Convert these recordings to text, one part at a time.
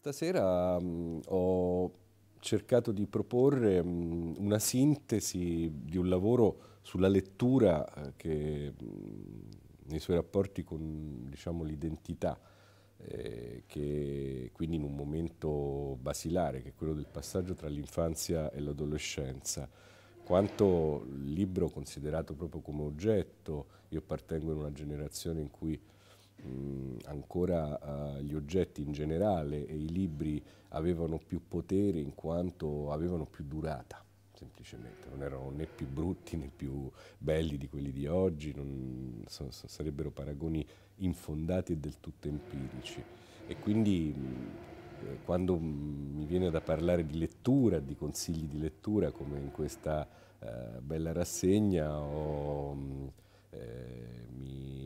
Stasera mh, mm, ho cercato di proporre mh, mm, una sintesi di un lavoro sulla lettura eh, che mm, nei suoi rapporti con diciamo, l'identità, eh, che quindi in un momento basilare, che è quello del passaggio tra l'infanzia e l'adolescenza, quanto il libro considerato proprio come oggetto, io appartengo a una generazione in cui mh, mm, ancora uh, gli oggetti in generale e i libri avevano più potere in quanto avevano più durata semplicemente, non erano né più brutti né più belli di quelli di oggi, non, so, so, sarebbero paragoni infondati e del tutto empirici. E quindi mh, mm, eh, quando mh, mm, mi viene da parlare di lettura, di consigli di lettura, come in questa uh, bella rassegna, ho, eh, mi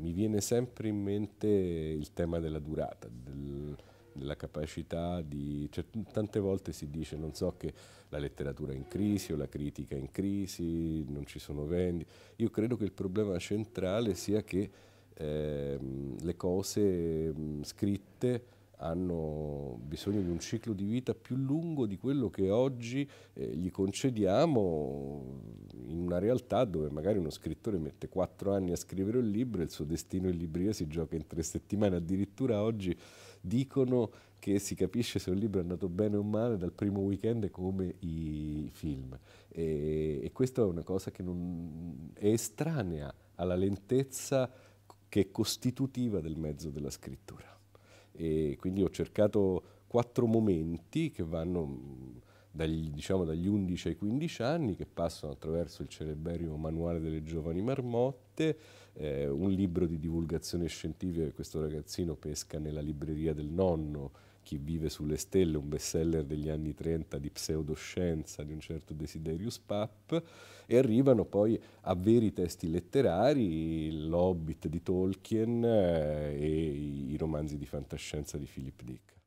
mi viene sempre in mente il tema della durata, del, della capacità di... Cioè, tante volte si dice, non so, che la letteratura è in crisi o la critica è in crisi, non ci sono vendite. Io credo che il problema centrale sia che eh, le cose mh, scritte hanno bisogno di un ciclo di vita più lungo di quello che oggi eh, gli concediamo in una realtà dove magari uno scrittore mette quattro anni a scrivere un libro e il suo destino in libreria si gioca in tre settimane, addirittura oggi dicono che si capisce se un libro è andato bene o male dal primo weekend come i film e, e questa è una cosa che non, è estranea alla lentezza che è costitutiva del mezzo della scrittura e quindi ho cercato quattro momenti che vanno mm, dagli, diciamo, dagli 11 ai 15 anni, che passano attraverso il celeberrimo manuale delle giovani marmotte, eh, un libro di divulgazione scientifica che questo ragazzino pesca nella libreria del nonno chi vive sulle stelle, un bestseller degli anni 30 di pseudoscienza di un certo Desiderius Papp, e arrivano poi a veri testi letterari, l'Hobbit di Tolkien eh, e i romanzi di fantascienza di Philip Dick.